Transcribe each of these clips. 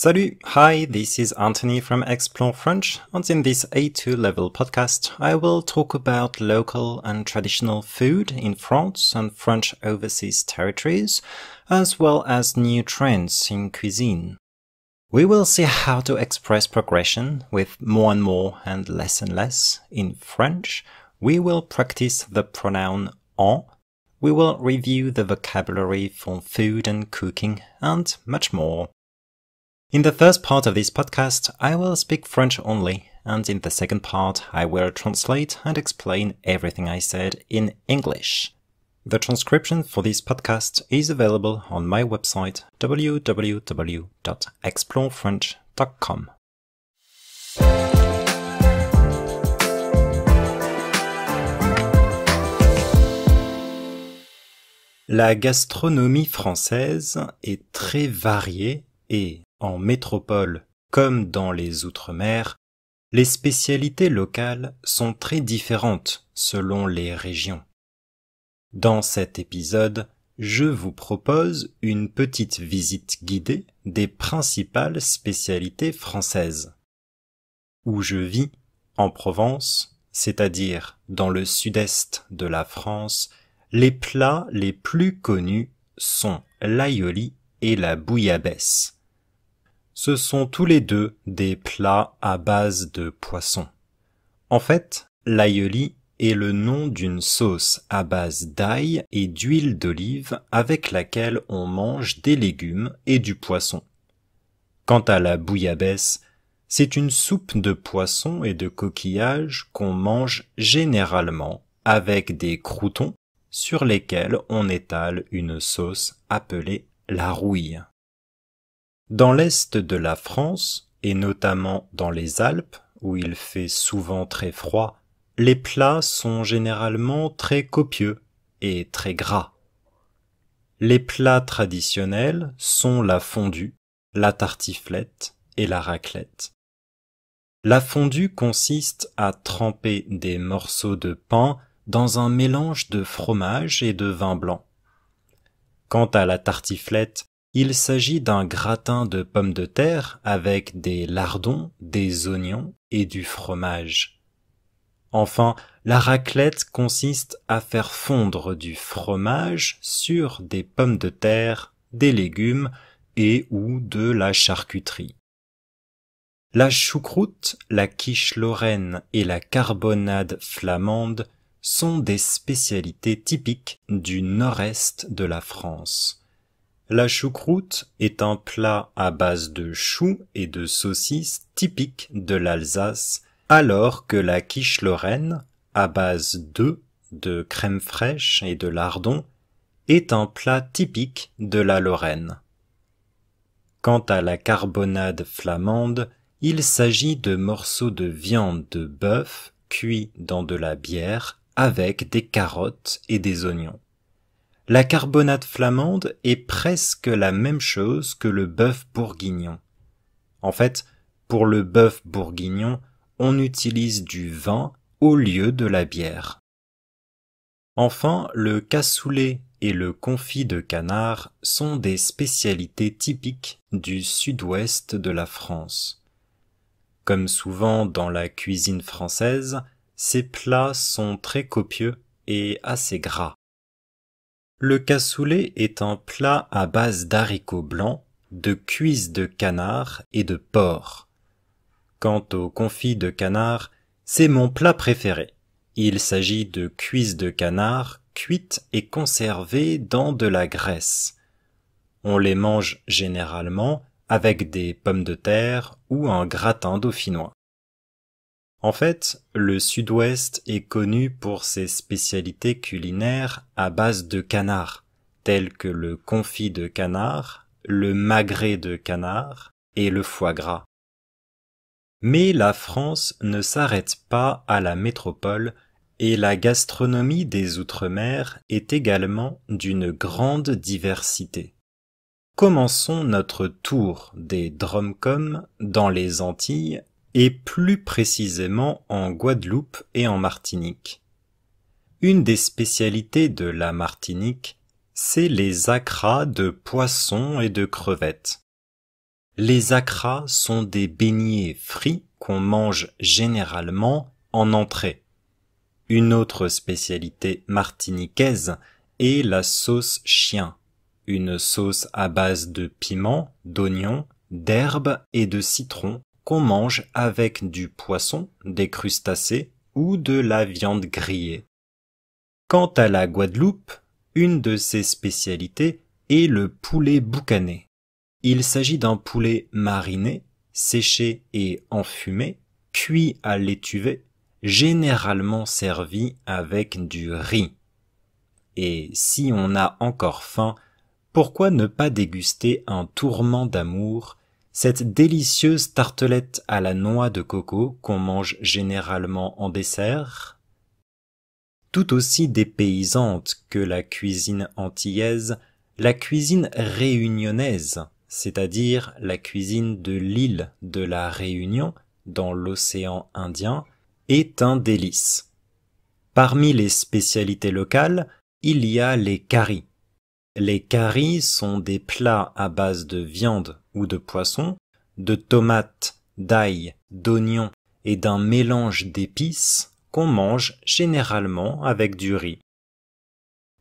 Salut! Hi, this is Anthony from Explore French, and in this A2 level podcast, I will talk about local and traditional food in France and French overseas territories, as well as new trends in cuisine. We will see how to express progression with more and more and less and less in French. We will practice the pronoun en. We will review the vocabulary for food and cooking and much more. In the first part of this podcast, I will speak French only, and in the second part, I will translate and explain everything I said in English. The transcription for this podcast is available on my website www.explorefrench.com. La gastronomie française est très variée et en métropole comme dans les outre-mer, les spécialités locales sont très différentes selon les régions. Dans cet épisode, je vous propose une petite visite guidée des principales spécialités françaises. Où je vis, en Provence, c'est-à-dire dans le sud-est de la France, les plats les plus connus sont l'aïoli et la bouillabaisse. Ce sont tous les deux des plats à base de poisson. En fait, l'aïoli est le nom d'une sauce à base d'ail et d'huile d'olive avec laquelle on mange des légumes et du poisson. Quant à la bouillabaisse, c'est une soupe de poisson et de coquillages qu'on mange généralement avec des croutons sur lesquels on étale une sauce appelée la rouille. Dans l'est de la France, et notamment dans les Alpes, où il fait souvent très froid, les plats sont généralement très copieux et très gras. Les plats traditionnels sont la fondue, la tartiflette et la raclette. La fondue consiste à tremper des morceaux de pain dans un mélange de fromage et de vin blanc. Quant à la tartiflette, il s'agit d'un gratin de pommes de terre avec des lardons, des oignons et du fromage. Enfin, la raclette consiste à faire fondre du fromage sur des pommes de terre, des légumes et ou de la charcuterie. La choucroute, la quiche lorraine et la carbonade flamande sont des spécialités typiques du nord-est de la France. La choucroute est un plat à base de choux et de saucisses typique de l'Alsace, alors que la quiche lorraine, à base d'œufs, de crème fraîche et de lardons, est un plat typique de la Lorraine. Quant à la carbonade flamande, il s'agit de morceaux de viande de bœuf cuits dans de la bière avec des carottes et des oignons. La carbonate flamande est presque la même chose que le bœuf bourguignon. En fait, pour le bœuf bourguignon, on utilise du vin au lieu de la bière. Enfin, le cassoulet et le confit de canard sont des spécialités typiques du sud-ouest de la France. Comme souvent dans la cuisine française, ces plats sont très copieux et assez gras. Le cassoulet est un plat à base d'haricots blancs, de cuisses de canard et de porc. Quant au confit de canard, c'est mon plat préféré. Il s'agit de cuisses de canard cuites et conservées dans de la graisse. On les mange généralement avec des pommes de terre ou un gratin dauphinois. En fait, le sud-ouest est connu pour ses spécialités culinaires à base de canard, telles que le confit de canard, le magret de canard et le foie gras. Mais la France ne s'arrête pas à la métropole et la gastronomie des Outre-mer est également d'une grande diversité. Commençons notre tour des drumcom dans les Antilles et plus précisément en Guadeloupe et en Martinique. Une des spécialités de la Martinique, c'est les acras de poissons et de crevettes. Les acras sont des beignets frits qu'on mange généralement en entrée. Une autre spécialité martiniquaise est la sauce chien, une sauce à base de piment, d'oignons, d'herbes et de citron qu'on mange avec du poisson, des crustacés ou de la viande grillée. Quant à la Guadeloupe, une de ses spécialités est le poulet boucané. Il s'agit d'un poulet mariné, séché et enfumé, cuit à l'étuvée, généralement servi avec du riz. Et si on a encore faim, pourquoi ne pas déguster un tourment d'amour cette délicieuse tartelette à la noix de coco qu'on mange généralement en dessert, tout aussi dépaysante que la cuisine antillaise, la cuisine réunionnaise, c'est-à-dire la cuisine de l'île de la Réunion dans l'océan Indien, est un délice. Parmi les spécialités locales, il y a les caries, les caries sont des plats à base de viande ou de poisson, de tomates, d'ail, d'oignons et d'un mélange d'épices qu'on mange généralement avec du riz.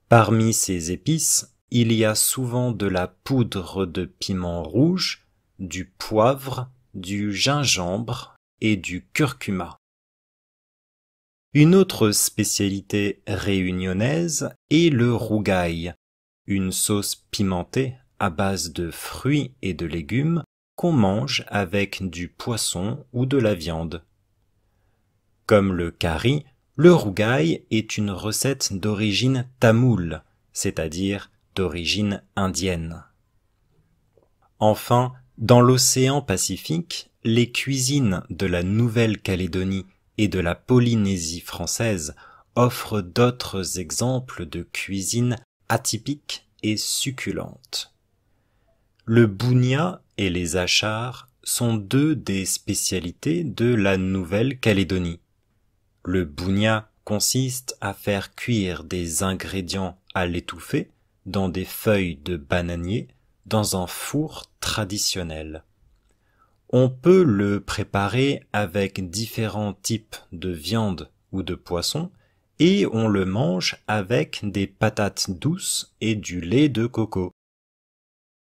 Parmi ces épices, il y a souvent de la poudre de piment rouge, du poivre, du gingembre et du curcuma. Une autre spécialité réunionnaise est le rougail, une sauce pimentée à base de fruits et de légumes qu'on mange avec du poisson ou de la viande. Comme le curry, le rougail est une recette d'origine tamoule, c'est-à-dire d'origine indienne. Enfin, dans l'océan Pacifique, les cuisines de la Nouvelle-Calédonie et de la Polynésie française offrent d'autres exemples de cuisine atypique et succulente. Le bounia et les achars sont deux des spécialités de la Nouvelle-Calédonie. Le bounia consiste à faire cuire des ingrédients à l'étouffée dans des feuilles de bananier dans un four traditionnel. On peut le préparer avec différents types de viande ou de poisson et on le mange avec des patates douces et du lait de coco.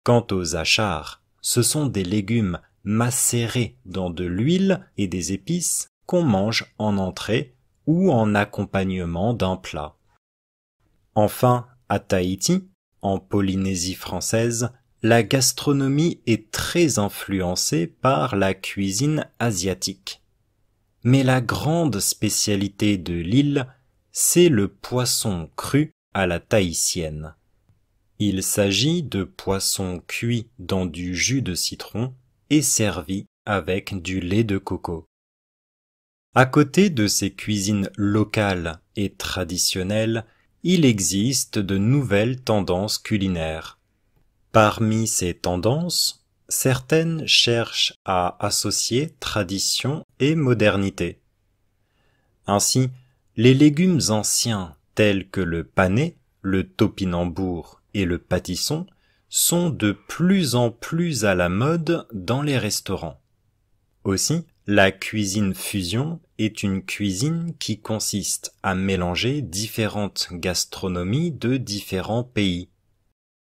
Quant aux achars, ce sont des légumes macérés dans de l'huile et des épices qu'on mange en entrée ou en accompagnement d'un plat. Enfin, à Tahiti, en Polynésie française, la gastronomie est très influencée par la cuisine asiatique. Mais la grande spécialité de l'île c'est le poisson cru à la tahitienne. Il s'agit de poisson cuit dans du jus de citron et servi avec du lait de coco. À côté de ces cuisines locales et traditionnelles, il existe de nouvelles tendances culinaires. Parmi ces tendances, certaines cherchent à associer tradition et modernité. Ainsi, les légumes anciens tels que le panais, le topinambour et le pâtisson sont de plus en plus à la mode dans les restaurants. Aussi, la cuisine fusion est une cuisine qui consiste à mélanger différentes gastronomies de différents pays.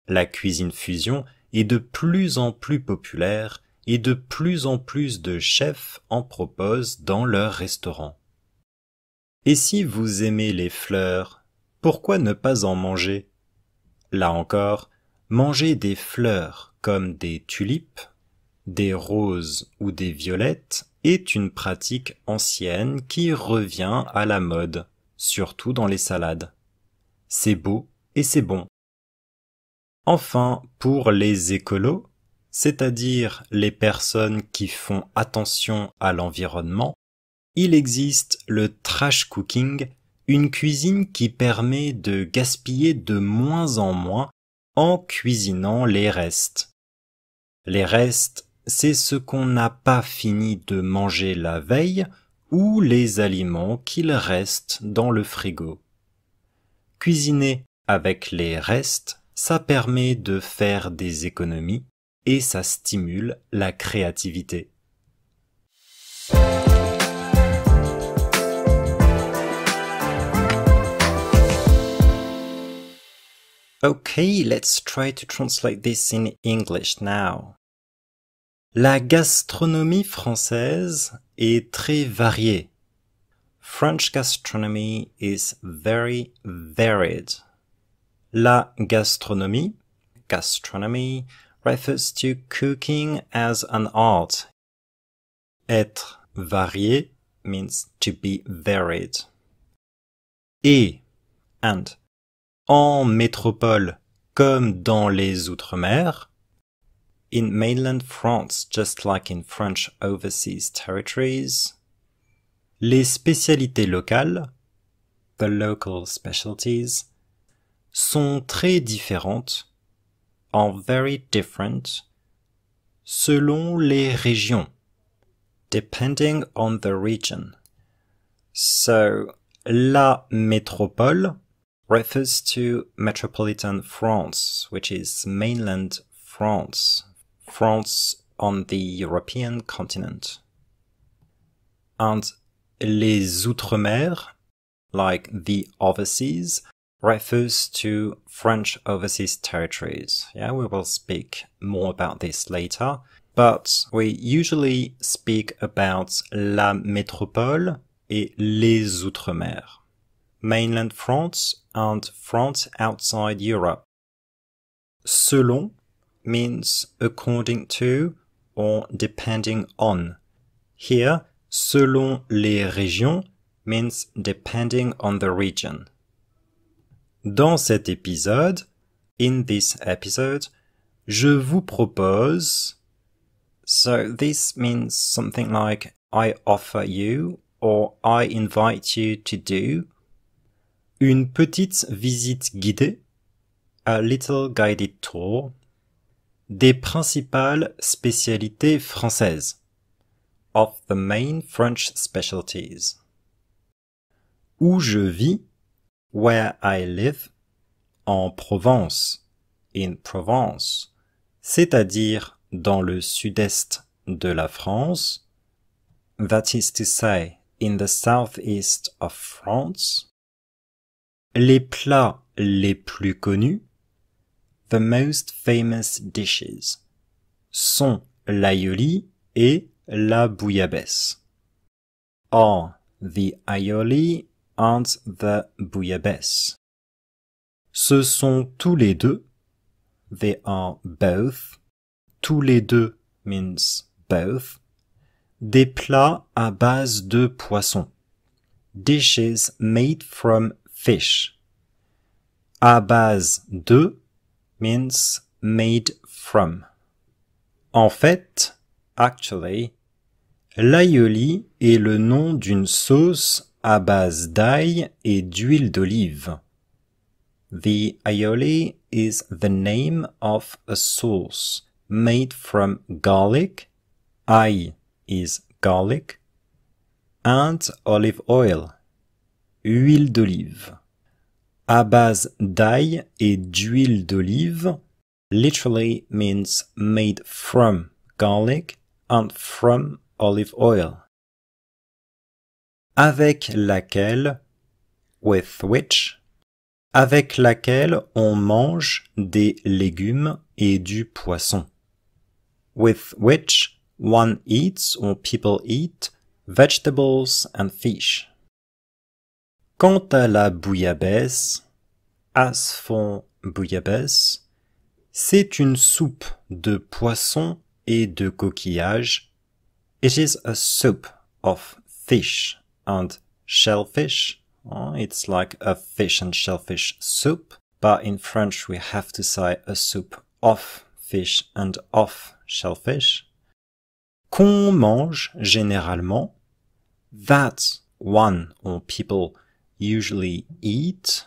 La cuisine fusion est de plus en plus populaire et de plus en plus de chefs en proposent dans leurs restaurants. Et si vous aimez les fleurs, pourquoi ne pas en manger Là encore, manger des fleurs comme des tulipes, des roses ou des violettes est une pratique ancienne qui revient à la mode, surtout dans les salades. C'est beau et c'est bon. Enfin, pour les écolos, c'est-à-dire les personnes qui font attention à l'environnement, il existe le trash cooking, une cuisine qui permet de gaspiller de moins en moins en cuisinant les restes. Les restes, c'est ce qu'on n'a pas fini de manger la veille ou les aliments qu'il reste dans le frigo. Cuisiner avec les restes, ça permet de faire des économies et ça stimule la créativité. Okay, let's try to translate this in English now. La gastronomie française est très variée. French gastronomy is very varied. La gastronomie, gastronomy, refers to cooking as an art. Être varié means to be varied. Et, and, en métropole comme dans les Outre-mer. In mainland France, just like in French overseas territories. Les spécialités locales, the local specialties, sont très différentes, are very different, selon les régions, depending on the region. So, la métropole refers to metropolitan France, which is mainland France, France on the European continent. And les Outre-mer, like the overseas, refers to French overseas territories. Yeah, we will speak more about this later, but we usually speak about la métropole et les Outre-mer mainland France, and France outside Europe. Selon means according to or depending on. Here, selon les régions means depending on the region. Dans cet épisode, in this episode, je vous propose. So this means something like I offer you or I invite you to do Une petite visite guidée, a little guided tour, des principales spécialités françaises, of the main French specialties. Où je vis, where I live, en Provence, in Provence, c'est-à-dire dans le sud-est de la France, that is to say, in the southeast of France, les plats les plus connus, the most famous dishes, sont l'ayoli et la bouillabaisse. Are the aioli and the bouillabaisse. Ce sont tous les deux. They are both. Tous les deux means both. Des plats à base de poisson. Dishes made from fish. À base de means made from. En fait, actually, l'aïoli est le nom d'une sauce à base d'ail et d'huile d'olive. The aioli is the name of a sauce made from garlic. Ail is garlic and olive oil, huile d'olive à base d'ail et d'huile d'olive literally means made from garlic and from olive oil. Avec laquelle, with which, avec laquelle on mange des légumes et du poisson. With which one eats or people eat vegetables and fish. Quant à la bouillabaisse, fond bouillabaisse, c'est une soupe de poisson et de coquillage. It is a soup of fish and shellfish. Oh, it's like a fish and shellfish soup, but in French we have to say a soup of fish and of shellfish. Qu'on mange généralement. that one or people usually eat.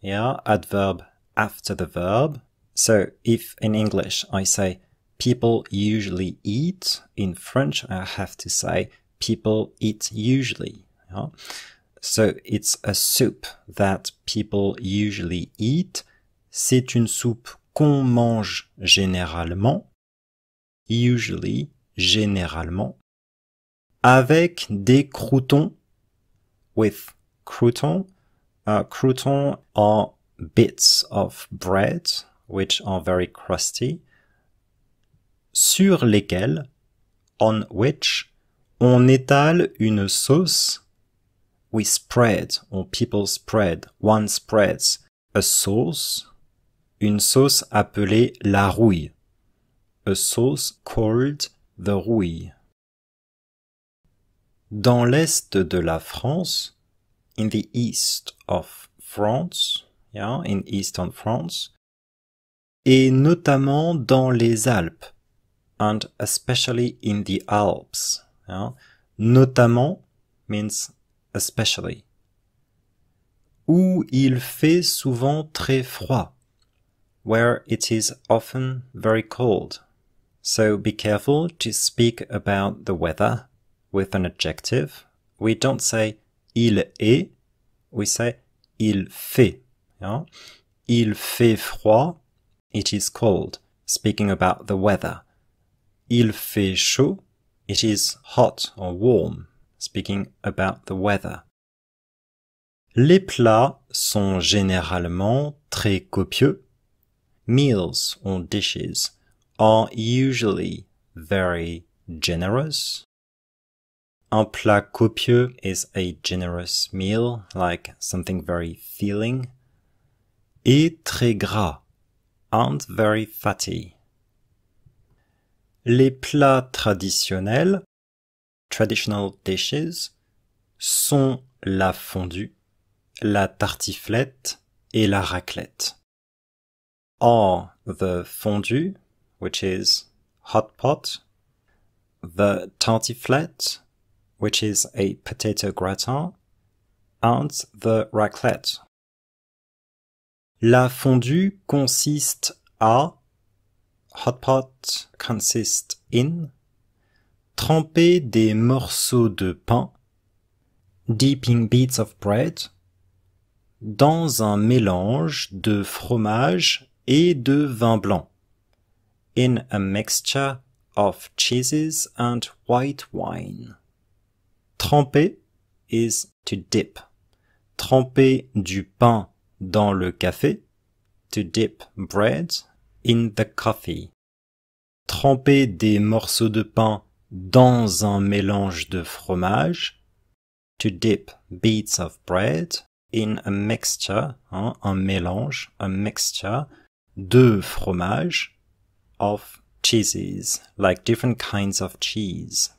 Yeah, adverb after the verb. So if in English I say people usually eat, in French I have to say people eat usually. Yeah? So it's a soup that people usually eat. C'est une soupe qu'on mange généralement. Usually, généralement. Avec des croutons. With croutons, croutons uh, crouton are bits of bread which are very crusty, sur lesquels, on which, on étale une sauce. We spread, or people spread, one spreads a sauce, une sauce appelée la rouille. A sauce called the rouille. Dans l'est de la France, in the east of France, yeah, in eastern France, et notamment dans les Alpes, and especially in the Alps. Yeah? Notamment means especially. Où il fait souvent très froid, where it is often very cold. So be careful to speak about the weather with an adjective. We don't say il est, we say il fait. Yeah? Il fait froid, it is cold, speaking about the weather. Il fait chaud, it is hot or warm, speaking about the weather. Les plats sont généralement très copieux. Meals or dishes are usually very generous Un plat copieux is a generous meal, like something very feeling. Et très gras, and very fatty. Les plats traditionnels, traditional dishes, sont la fondue, la tartiflette et la raclette. Or, the fondue, which is hot pot, the tartiflette, which is a potato gratin, and the raclette. La fondue consiste à hot pot consist in tremper des morceaux de pain dipping bits of bread dans un mélange de fromage et de vin blanc in a mixture of cheeses and white wine Tremper is to dip. Tremper du pain dans le café. To dip bread in the coffee. Tremper des morceaux de pain dans un mélange de fromage. To dip beats of bread in a mixture, hein, un mélange, a mixture de fromage of cheeses, like different kinds of cheese.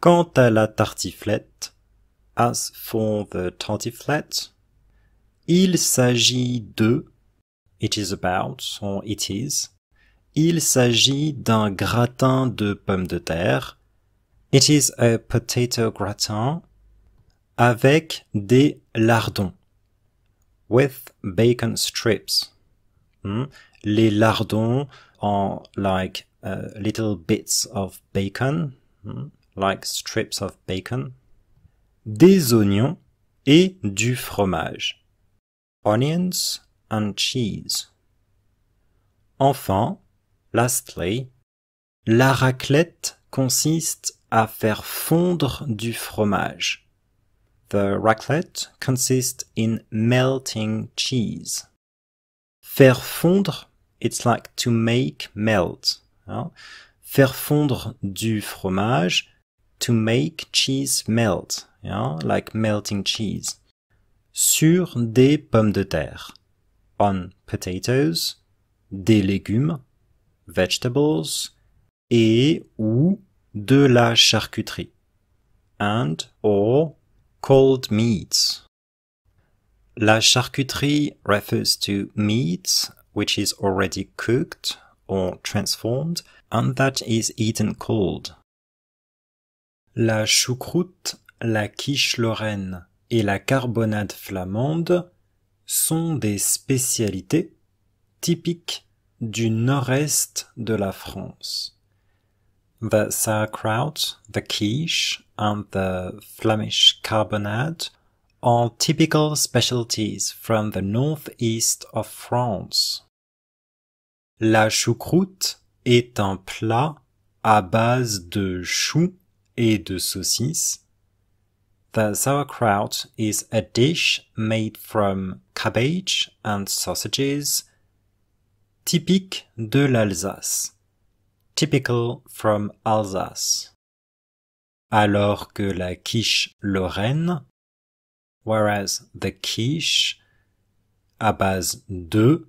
Quant à la tartiflette, as for the tartiflette, il s'agit de, it is about, or it is, il s'agit d'un gratin de pommes de terre, it is a potato gratin, avec des lardons, with bacon strips. Hmm? Les lardons en like uh, little bits of bacon. Hmm? like strips of bacon, des oignons et du fromage, onions and cheese. Enfin, lastly, la raclette consiste à faire fondre du fromage. The raclette consists in melting cheese. Faire fondre, it's like to make melt. Hein. Faire fondre du fromage, to make cheese melt, yeah, like melting cheese. Sur des pommes de terre, on potatoes, des légumes, vegetables, et ou de la charcuterie, and or cold meats. La charcuterie refers to meat which is already cooked or transformed and that is eaten cold. La choucroute, la quiche lorraine et la carbonade flamande sont des spécialités typiques du nord-est de la France. The sauerkraut, the quiche, and the Flemish carbonade are typical specialties from the northeast of France. La choucroute est un plat à base de choux et de saucisses. The sauerkraut is a dish made from cabbage and sausages, typique de l'Alsace. Typical from Alsace. Alors que la quiche lorraine, whereas the quiche, à base de,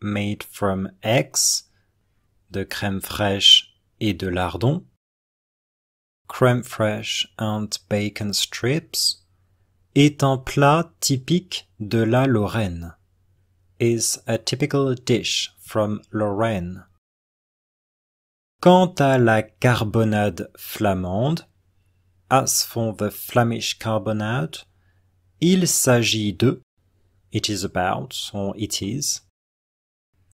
made from eggs, de crème fraîche et de lardon, crème fraîche and bacon strips est un plat typique de la Lorraine. Is a typical dish from Lorraine. Quant à la carbonade flamande, as for the Flemish carbonade, il s'agit de, it is about, or it is,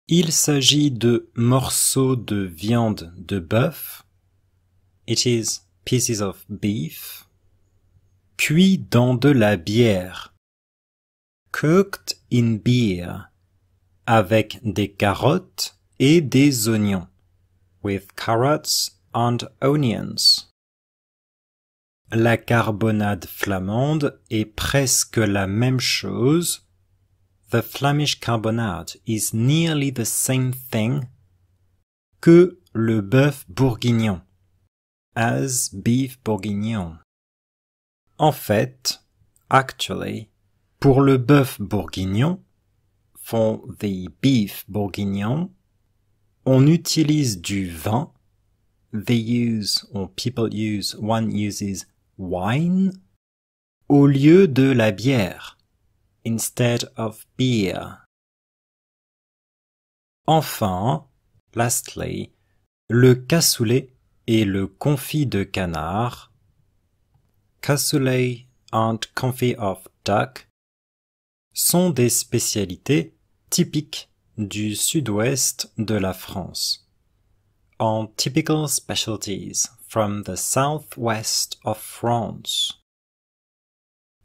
il s'agit de morceaux de viande de bœuf, it is pieces of beef, cuit dans de la bière, cooked in beer, avec des carottes et des oignons, with carrots and onions. La carbonade flamande est presque la même chose. The Flemish carbonade is nearly the same thing que le bœuf bourguignon as beef bourguignon. En fait, actually, pour le bœuf bourguignon, for the beef bourguignon, on utilise du vin. They use, or people use, one uses wine, au lieu de la bière, instead of beer. Enfin, lastly, le cassoulet et le confit de canard, cassoulet and confit of duck, sont des spécialités typiques du sud-ouest de la France. En typical specialties from the southwest of France.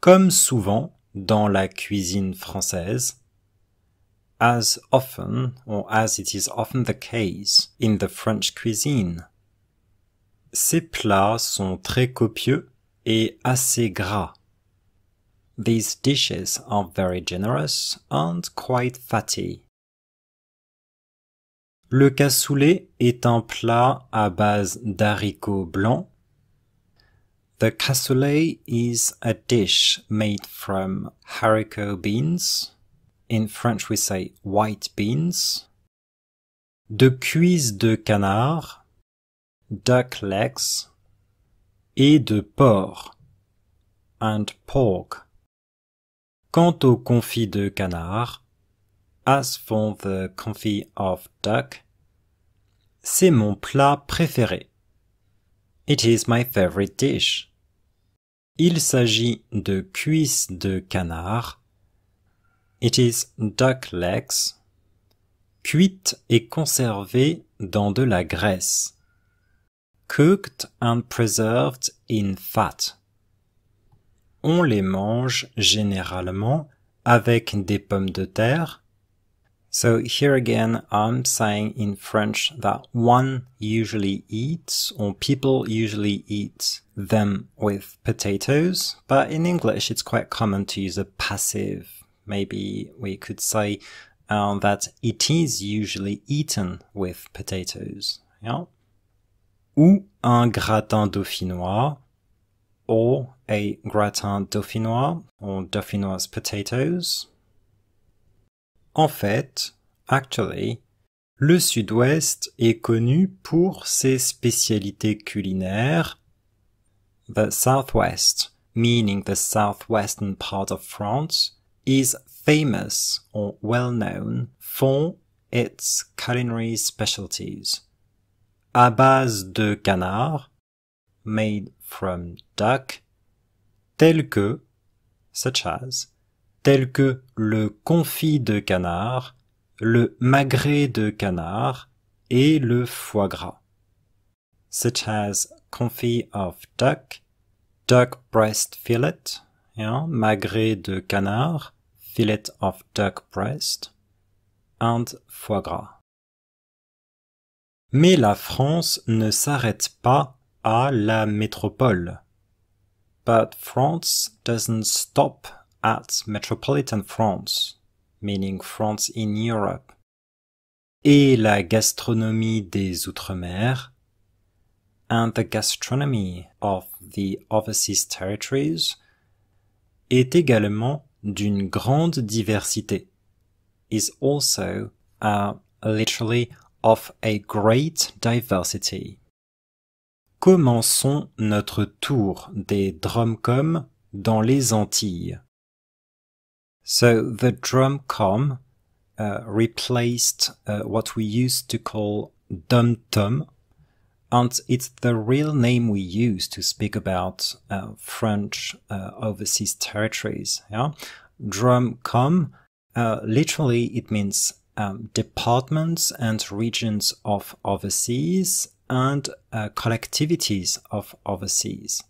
Comme souvent dans la cuisine française, as often or as it is often the case in the French cuisine, ces plats sont très copieux et assez gras. These dishes are very generous and quite fatty. Le cassoulet est un plat à base d'haricots blancs. The cassoulet is a dish made from haricot beans. In French we say white beans. De cuisses de canard, Duck legs et de porc and pork. Quant au confit de canard, as for the confit of duck, c'est mon plat préféré. It is my favorite dish. Il s'agit de cuisses de canard. It is duck legs, cuites et conservées dans de la graisse. cooked and preserved in fat. On les mange généralement avec des pommes de terre. So here again, I'm saying in French that one usually eats or people usually eat them with potatoes. But in English, it's quite common to use a passive. Maybe we could say um, that it is usually eaten with potatoes. Yeah. ou un gratin dauphinois, or a gratin dauphinois, or dauphinois potatoes. En fait, actually, le sud-ouest est connu pour ses spécialités culinaires. The southwest, meaning the southwestern part of France, is famous or well known for its culinary specialties à base de canard, made from duck, tel que, such as, tel que le confit de canard, le magret de canard et le foie gras, such as confit of duck, duck breast fillet, yeah, hein, magret de canard, fillet of duck breast, and foie gras. Mais la France ne s'arrête pas à la métropole. But France doesn't stop at metropolitan France, meaning France in Europe. Et la gastronomie des Outre-mer, and the gastronomy of the overseas territories, est également d'une grande diversité, is also a literally of a great diversity. Commençons notre tour des Drumcom dans les Antilles. So the Drumcom uh, replaced uh, what we used to call Dum-Tum, and it's the real name we use to speak about uh, French uh, overseas territories. Yeah? Drumcom, uh, literally it means um, departments and regions of overseas and uh, collectivities of overseas.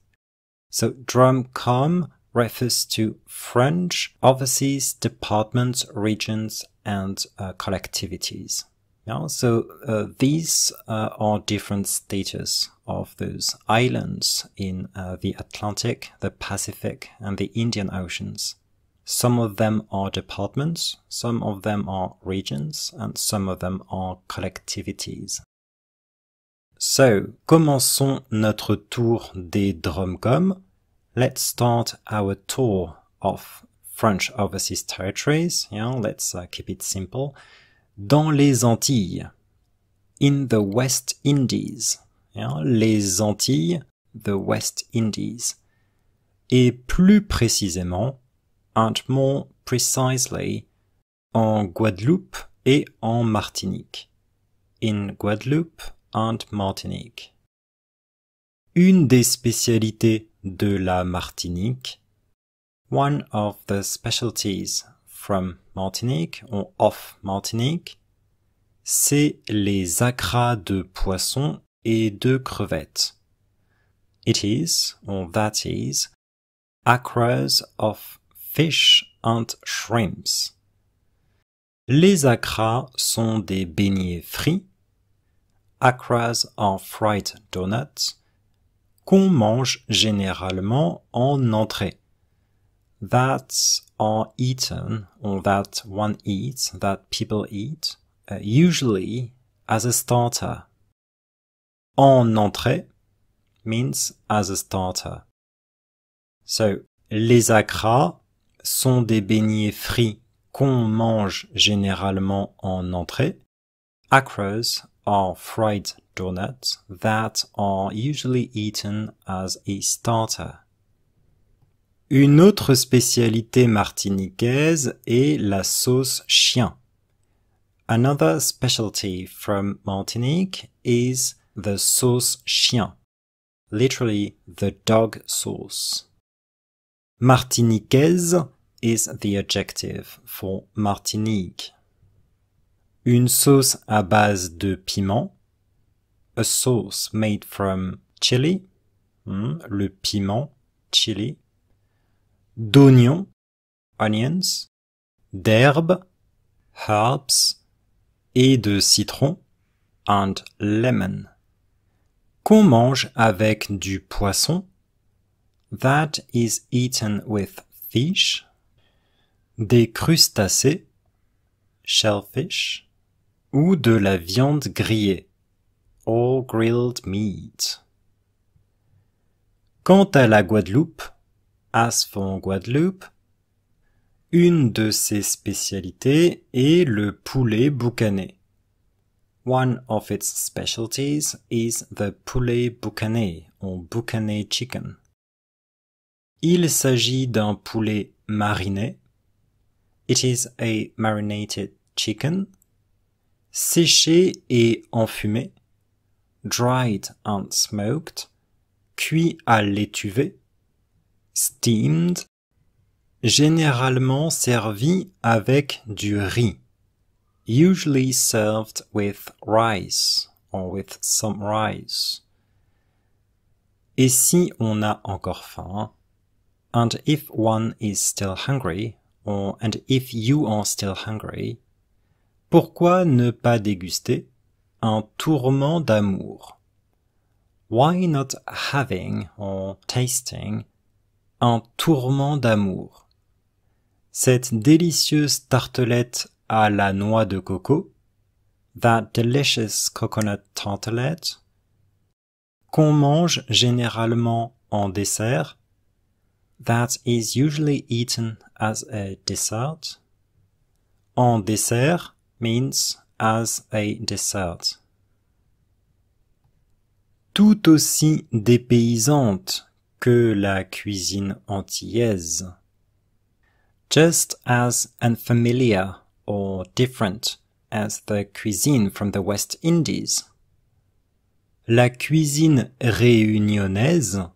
So DRUMCOM refers to French overseas departments, regions, and uh, collectivities. Yeah, so uh, these uh, are different status of those islands in uh, the Atlantic, the Pacific, and the Indian Oceans. Some of them are departments, some of them are regions, and some of them are collectivities. So, commençons notre tour des DROMCOM. Let's start our tour of French overseas territories. Yeah, let's uh, keep it simple. Dans les Antilles, in the West Indies. Yeah, les Antilles, the West Indies. Et plus précisément, and more precisely en Guadeloupe et en Martinique. In Guadeloupe and Martinique. Une des spécialités de la Martinique. One of the specialties from Martinique or off Martinique, c'est les acras de poisson et de crevettes. It is, or that is, acras of fish and shrimps. Les acras sont des beignets frits. Acras are fried donuts qu'on mange généralement en entrée. That are eaten or that one eats, that people eat, uh, usually as a starter. En entrée means as a starter. So, les acras sont des beignets frits qu'on mange généralement en entrée. acres are fried donuts that are usually eaten as a starter. Une autre spécialité martiniquaise est la sauce chien. Another specialty from Martinique is the sauce chien, literally the dog sauce. Martiniquaise is the adjective for Martinique. Une sauce à base de piment. A sauce made from chili. Hmm, le piment, chili. D'oignons, onions. D'herbes, herbs. Et de citron, and lemon. Qu'on mange avec du poisson that is eaten with fish, des crustacés, shellfish, ou de la viande grillée, or grilled meat. Quant à la Guadeloupe, as for Guadeloupe, une de ses spécialités est le poulet boucané. One of its specialties is the poulet boucané, or boucané chicken. Il s'agit d'un poulet mariné. It is a marinated chicken. Séché et enfumé. Dried and smoked. Cuit à l'étuvée. Steamed. Généralement servi avec du riz. Usually served with rice or with some rice. Et si on a encore faim, And if one is still hungry, or and if you are still hungry, pourquoi ne pas déguster un tourment d'amour? Why not having or tasting un tourment d'amour? Cette délicieuse tartelette à la noix de coco, that delicious coconut tartelette, qu'on mange généralement en dessert that is usually eaten as a dessert. En dessert means as a dessert. Tout aussi dépaysante que la cuisine antillaise. Just as unfamiliar or different as the cuisine from the West Indies. La cuisine réunionnaise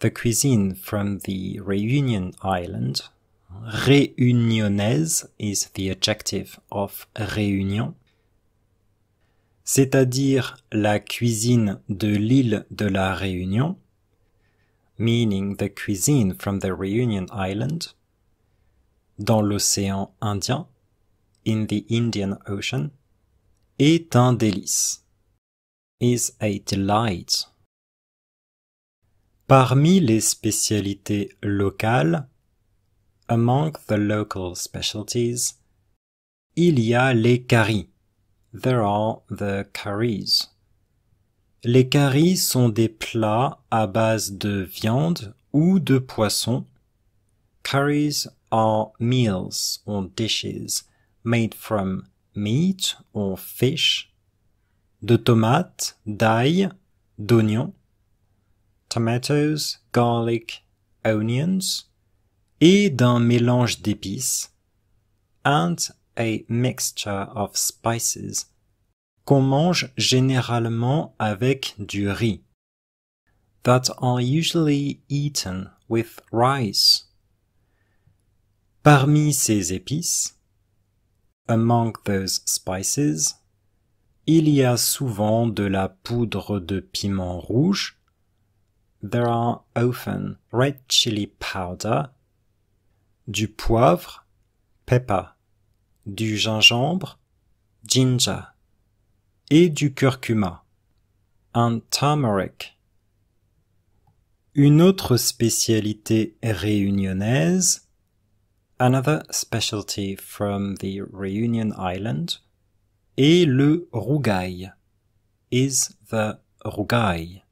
the cuisine from the Reunion Island. Réunionnaise is the adjective of Réunion, c'est-à-dire la cuisine de l'île de la Réunion, meaning the cuisine from the Reunion Island, dans l'océan Indien, in the Indian Ocean, est un délice, is a delight. Parmi les spécialités locales, among the local specialties, il y a les caries. There are the curries. Les caries sont des plats à base de viande ou de poisson. Curries are meals or dishes made from meat or fish, de tomates, d'ail, d'oignons tomatoes, garlic, onions, et d'un mélange d'épices, and a mixture of spices, qu'on mange généralement avec du riz, that are usually eaten with rice. Parmi ces épices, among those spices, il y a souvent de la poudre de piment rouge, there are often red chili powder, du poivre, pepper, du gingembre, ginger, et du curcuma, and turmeric. Une autre spécialité réunionnaise, another specialty from the Reunion Island, est le rougail, is the rougail.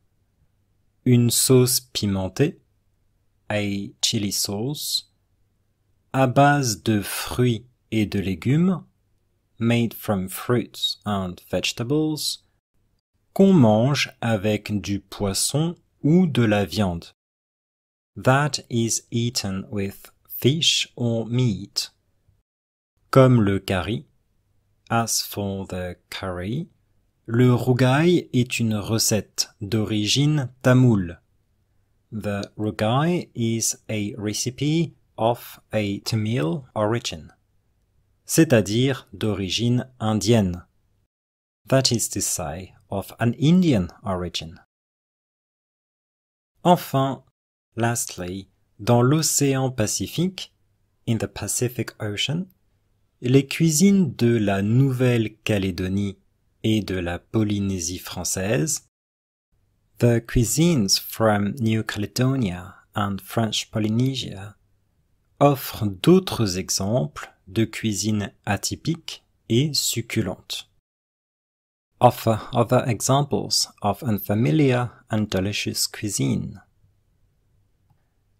une sauce pimentée, a chili sauce, à base de fruits et de légumes, made from fruits and vegetables, qu'on mange avec du poisson ou de la viande. That is eaten with fish or meat. Comme le curry, as for the curry, le Rugai est une recette d'origine tamoule. The rugai is a recipe of a Tamil origin, c'est-à-dire d'origine indienne. That is to say, of an Indian origin. Enfin, lastly, dans l'océan Pacifique, in the Pacific Ocean, les cuisines de la Nouvelle-Calédonie et de la Polynésie française. The cuisines from New Caledonia and French Polynesia offrent d'autres exemples de cuisine atypique et succulente. Offer other examples of unfamiliar and delicious cuisine.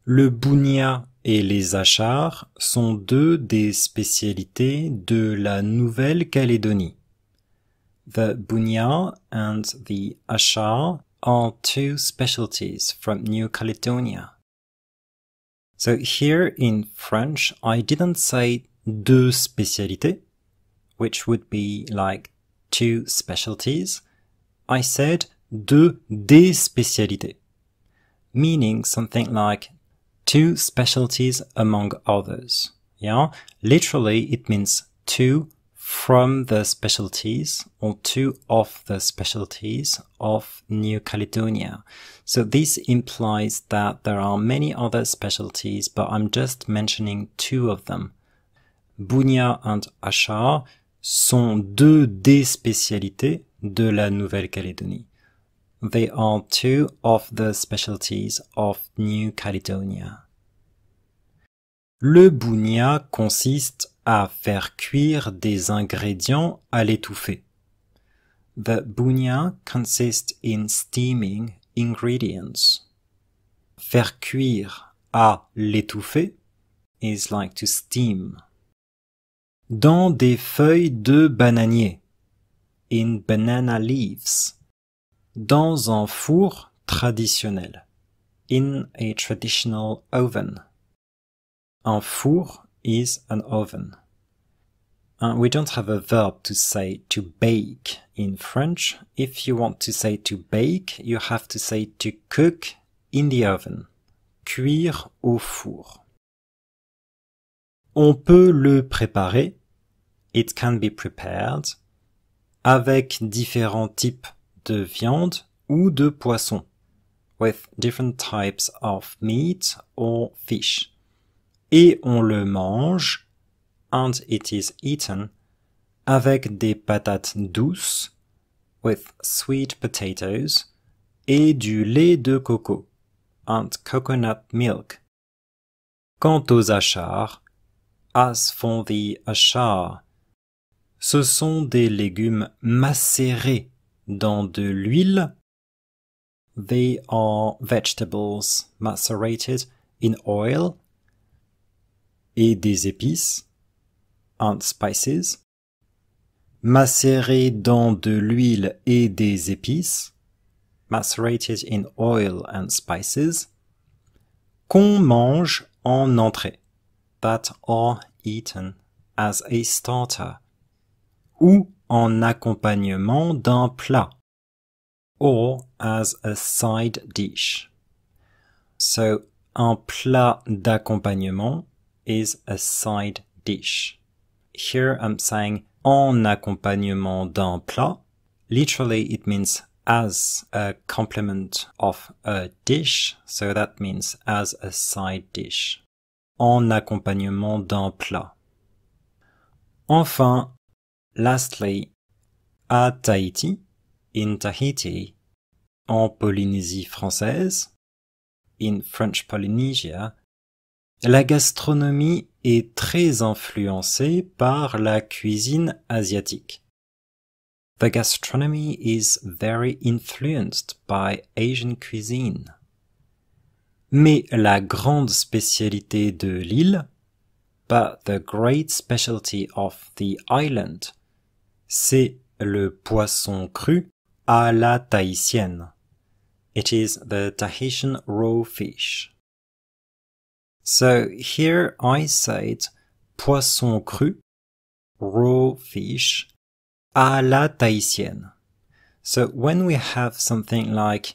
Le bounia et les achars sont deux des spécialités de la Nouvelle-Calédonie. The bunyar and the ashar are two specialties from New Caledonia. So here in French, I didn't say deux spécialités, which would be like two specialties. I said deux des spécialités, meaning something like two specialties among others. Yeah, literally it means two from the specialties or two of the specialties of New Caledonia. So this implies that there are many other specialties, but I'm just mentioning two of them. Bunya and Achar sont deux des spécialités de la Nouvelle-Calédonie. They are two of the specialties of New Caledonia. Le Bunya consiste à faire cuire des ingrédients à l'étouffer. The bunya consists in steaming ingredients. Faire cuire à l'étouffer is like to steam. Dans des feuilles de bananier. In banana leaves. Dans un four traditionnel. In a traditional oven. Un four is an oven. Uh, we don't have a verb to say to bake in French. If you want to say to bake, you have to say to cook in the oven. Cuire au four. On peut le préparer. It can be prepared. Avec différents types de viande ou de poisson. With different types of meat or fish. et on le mange, and it is eaten, avec des patates douces, with sweet potatoes, et du lait de coco, and coconut milk. Quant aux achars, as for the achar, ce sont des légumes macérés dans de l'huile. They are vegetables macerated in oil et des épices, and spices, macéré dans de l'huile et des épices, macerated in oil and spices, qu'on mange en entrée, that are eaten as a starter, ou en accompagnement d'un plat, or as a side dish. So, un plat d'accompagnement is a side dish. Here I'm saying en accompagnement d'un plat. Literally it means as a complement of a dish, so that means as a side dish. En accompagnement d'un plat. Enfin, lastly, à Tahiti, in Tahiti, en Polynésie française, in French Polynesia, La gastronomie est très influencée par la cuisine asiatique. The gastronomy is very influenced by Asian cuisine. Mais la grande spécialité de l'île, but the great specialty of the island, c'est le poisson cru à la tahitienne. It is the Tahitian raw fish. So here I said poisson cru, raw fish, à la tahitienne. So when we have something like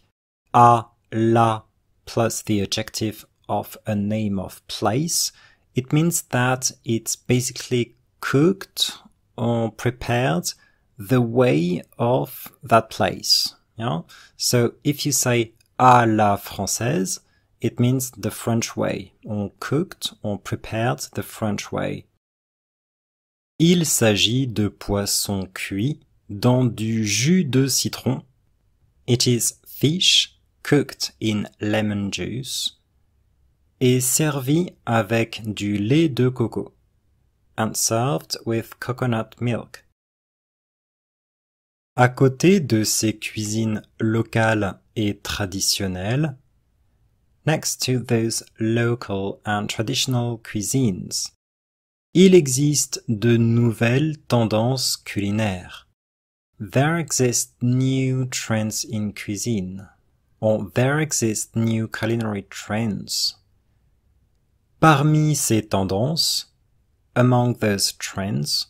à la plus the adjective of a name of place, it means that it's basically cooked or prepared the way of that place. Yeah? So if you say à la française, It means the French way. On cooked, on prepared the French way. Il s'agit de poisson cuit dans du jus de citron. It is fish cooked in lemon juice et servi avec du lait de coco and served with coconut milk. À côté de ces cuisines locales et traditionnelles, next to those local and traditional cuisines. Il existe de nouvelles tendances culinaires. There exist new trends in cuisine. Or there exist new culinary trends. Parmi ces tendances, among those trends,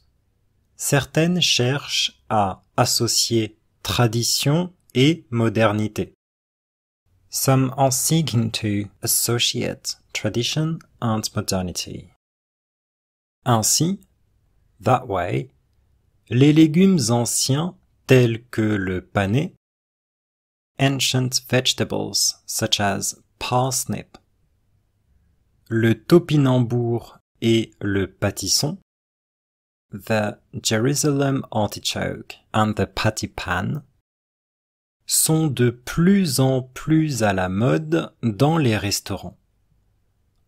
certaines cherchent à associer tradition et modernité. Some are seeking to associate tradition and modernity. Ainsi, that way, les légumes anciens tels que le panais, ancient vegetables such as parsnip, le topinambour et le pâtisson, the Jerusalem artichoke and the patty pan, sont de plus en plus à la mode dans les restaurants.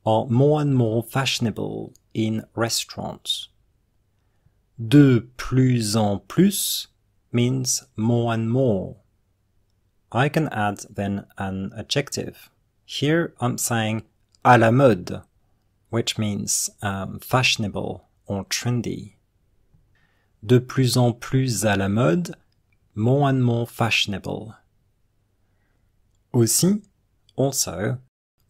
Or more and more fashionable in restaurants. De plus en plus means more and more. I can add then an adjective. Here I'm saying à la mode, which means um, fashionable or trendy. De plus en plus à la mode more and more fashionable. Aussi, on also,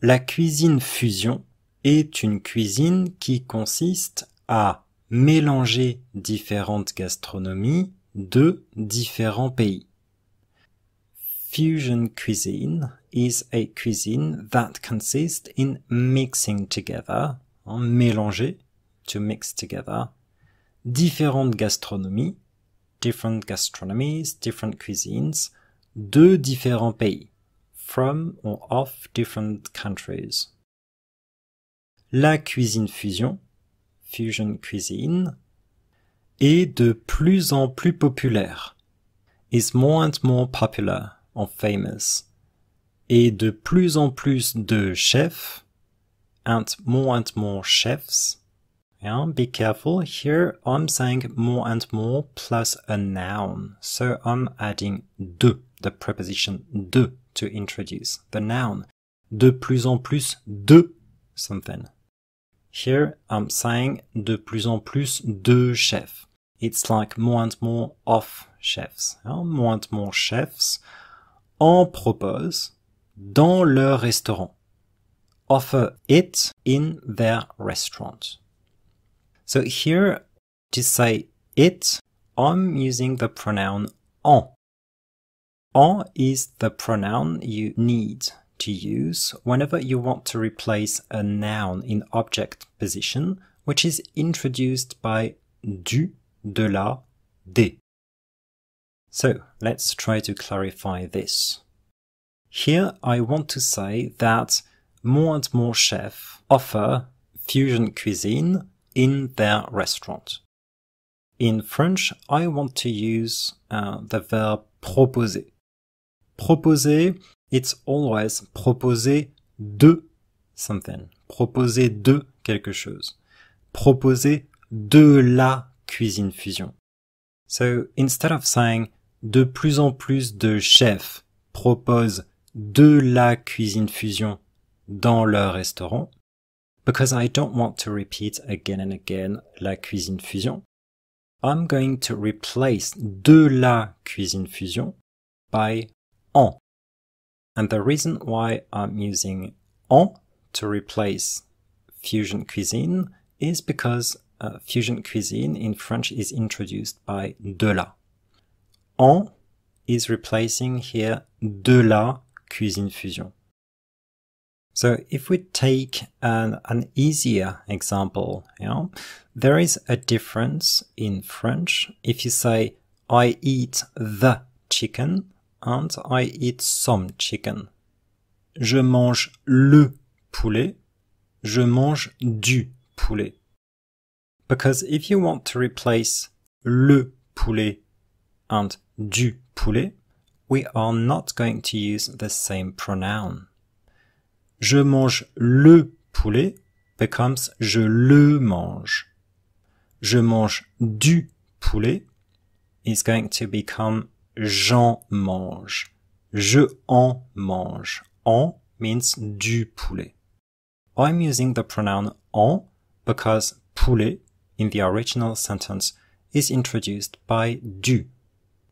la cuisine fusion est une cuisine qui consiste à mélanger différentes gastronomies de différents pays. Fusion cuisine is a cuisine that consists in mixing together, en hein, mélanger, to mix together, différentes gastronomies different gastronomies, different cuisines, de différents pays, from or of different countries. La cuisine fusion, fusion cuisine, est de plus en plus populaire, is more and more popular or famous, et de plus en plus de chefs, and more and more chefs, Yeah, be careful. Here I'm saying more and more plus a noun. So I'm adding de, the preposition de, to introduce the noun. De plus en plus de something. Here I'm saying de plus en plus de chefs. It's like more and more of chefs. Yeah, more and more chefs en propose dans leur restaurant. Offer it in their restaurant. So here to say it, I'm using the pronoun en. En is the pronoun you need to use whenever you want to replace a noun in object position, which is introduced by du, de la, des. So let's try to clarify this. Here I want to say that more and more chefs offer fusion cuisine in their restaurant. In French, I want to use uh, the verb proposer. Proposer, it's always proposer de something. Proposer de quelque chose. Proposer de la cuisine fusion. So instead of saying de plus en plus de chefs proposent de la cuisine fusion dans leur restaurant, because I don't want to repeat again and again la cuisine fusion. I'm going to replace de la cuisine fusion by en. And the reason why I'm using en to replace fusion cuisine is because uh, fusion cuisine in French is introduced by de la. En is replacing here de la cuisine fusion. So if we take an, an easier example, you know, there is a difference in French if you say I eat the chicken and I eat some chicken. Je mange le poulet. Je mange du poulet. Because if you want to replace le poulet and du poulet, we are not going to use the same pronoun. je mange le poulet becomes je le mange. Je mange du poulet is going to become j'en mange. Je en mange. En means du poulet. I'm using the pronoun en because poulet in the original sentence is introduced by du.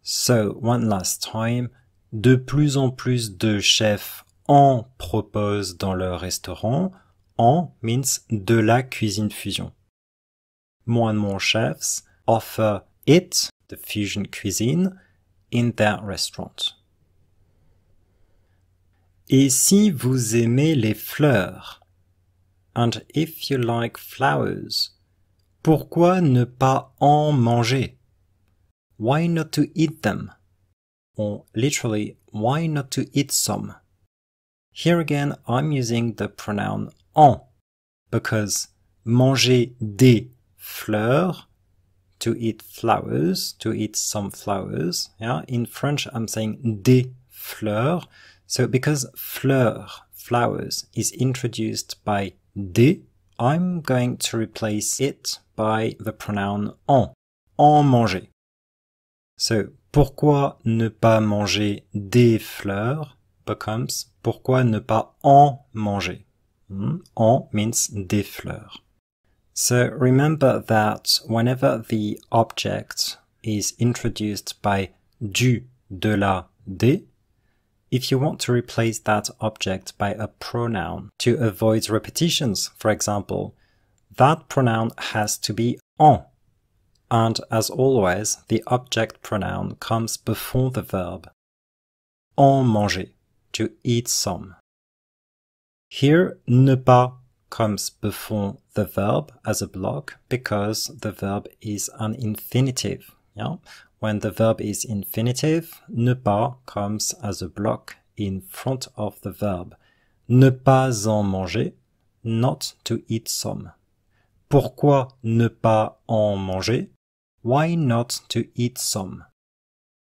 So, one last time, de plus en plus de chefs en propose dans leur restaurant. En means de la cuisine fusion. moi et mon chefs offer it, the fusion cuisine, in their restaurant. Et si vous aimez les fleurs? And if you like flowers, pourquoi ne pas en manger? Why not to eat them? Or literally, why not to eat some? Here again, I'm using the pronoun en because manger des fleurs, to eat flowers, to eat some flowers. Yeah, in French, I'm saying des fleurs. So because fleur, flowers, is introduced by des, I'm going to replace it by the pronoun en, en manger. So pourquoi ne pas manger des fleurs? becomes pourquoi ne pas en manger? Hmm? En means des fleurs. So remember that whenever the object is introduced by du, de la, des, if you want to replace that object by a pronoun to avoid repetitions, for example, that pronoun has to be en. And as always, the object pronoun comes before the verb. En manger to eat some. Here, ne pas comes before the verb as a block because the verb is an infinitive. Yeah? When the verb is infinitive, ne pas comes as a block in front of the verb. Ne pas en manger, not to eat some. Pourquoi ne pas en manger? Why not to eat some?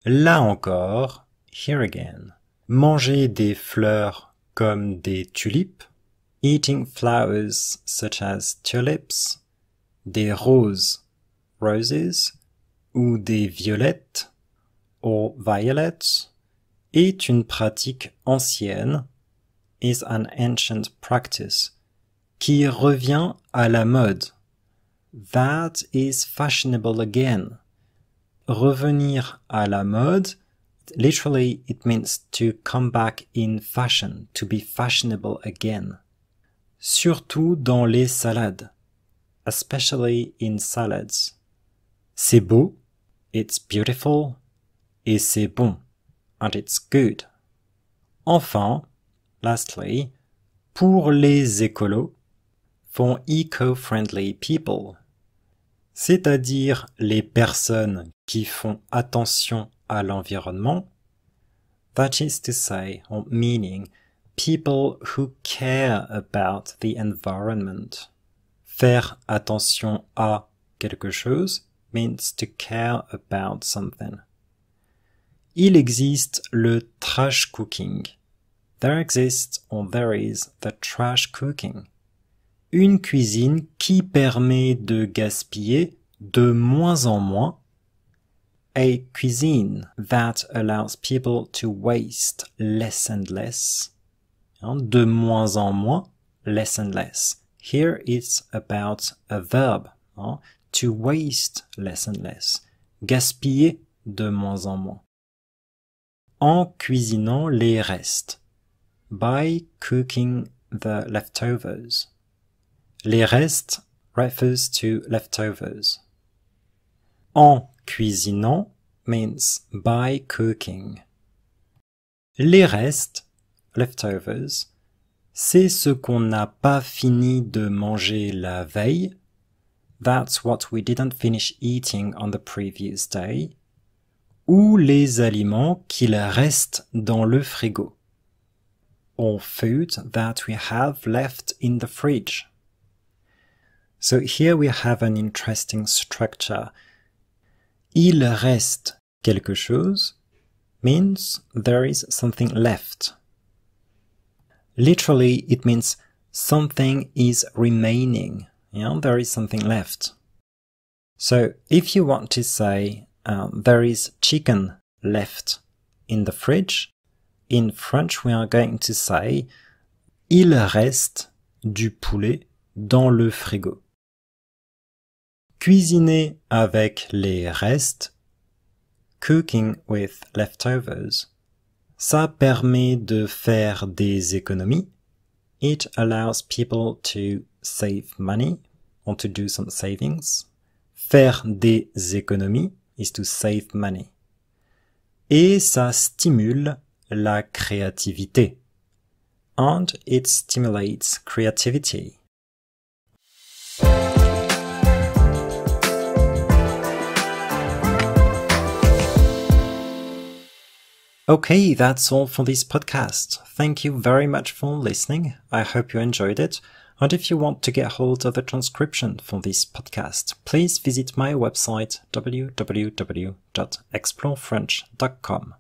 Là encore, here again. manger des fleurs comme des tulipes, eating flowers such as tulips, des roses, roses, ou des violettes, or violets, est une pratique ancienne, is an ancient practice, qui revient à la mode. That is fashionable again. Revenir à la mode Literally, it means to come back in fashion, to be fashionable again. Surtout dans les salades. Especially in salads. C'est beau. It's beautiful. Et c'est bon. And it's good. Enfin, lastly, pour les écolos, for eco-friendly people, c'est-à-dire les personnes qui font attention à l'environnement. That is to say, or meaning, people who care about the environment. Faire attention à quelque chose means to care about something. Il existe le trash cooking. There exists or there is the trash cooking. Une cuisine qui permet de gaspiller de moins en moins a cuisine that allows people to waste less and less. De moins en moins, less and less. Here it's about a verb, to waste less and less. Gaspiller de moins en moins. En cuisinant les restes. By cooking the leftovers. Les restes refers to leftovers. En Cuisinant means by cooking. Les restes, leftovers, c'est ce qu'on n'a pas fini de manger la veille. That's what we didn't finish eating on the previous day. Ou les aliments qu'il reste dans le frigo. Or food that we have left in the fridge. So here we have an interesting structure. Il reste quelque chose means there is something left. Literally, it means something is remaining. Yeah, there is something left. So if you want to say uh, there is chicken left in the fridge, in French we are going to say il reste du poulet dans le frigo. cuisiner avec les restes, cooking with leftovers. Ça permet de faire des économies. It allows people to save money or to do some savings. Faire des économies is to save money. Et ça stimule la créativité. And it stimulates creativity. Okay, that's all for this podcast. Thank you very much for listening. I hope you enjoyed it. And if you want to get hold of a transcription for this podcast, please visit my website www.explorefrench.com.